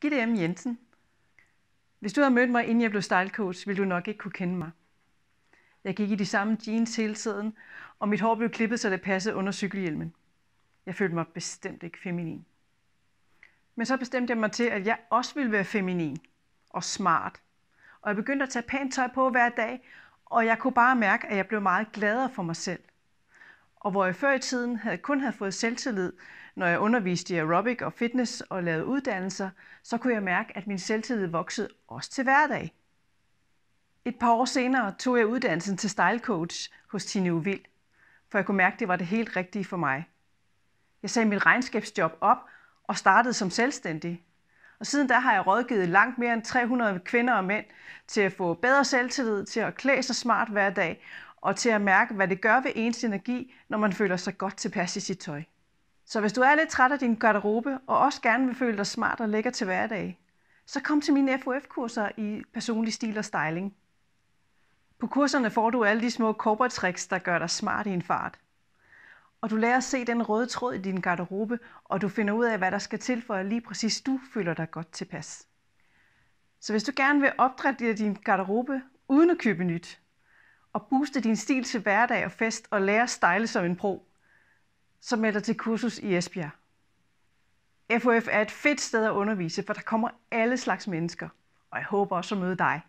Gitte M. Jensen. Hvis du havde mødt mig, inden jeg blev style coach, ville du nok ikke kunne kende mig. Jeg gik i de samme jeans hele tiden, og mit hår blev klippet, så det passede under cykelhjelmen. Jeg følte mig bestemt ikke feminin. Men så bestemte jeg mig til, at jeg også ville være feminin og smart. Og jeg begyndte at tage pænt tøj på hver dag, og jeg kunne bare mærke, at jeg blev meget gladere for mig selv. Og hvor jeg før i tiden havde kun havde fået selvtillid, når jeg underviste i aerobic og fitness og lavede uddannelser, så kunne jeg mærke, at min selvtillid voksede også til hverdag. Et par år senere tog jeg uddannelsen til style coach hos Tine Uvild, for jeg kunne mærke, at det var det helt rigtige for mig. Jeg sagde mit regnskabsjob op og startede som selvstændig. Og siden da har jeg rådgivet langt mere end 300 kvinder og mænd til at få bedre selvtillid, til at klæde sig smart hver dag og til at mærke, hvad det gør ved ens energi, når man føler sig godt tilpas i sit tøj. Så hvis du er lidt træt af din garderobe, og også gerne vil føle dig smart og lækker til hverdag, så kom til mine FOF-kurser i personlig stil og styling. På kurserne får du alle de små corporate tricks, der gør dig smart i en fart. Og du lærer at se den røde tråd i din garderobe, og du finder ud af, hvad der skal til for, at lige præcis du føler dig godt tilpas. Så hvis du gerne vil opdrage din garderobe uden at købe nyt, og booste din stil til hverdag og fest og lære style som en pro, så meld dig til kursus i Esbjerg. FOF er et fedt sted at undervise, for der kommer alle slags mennesker, og jeg håber også at møde dig.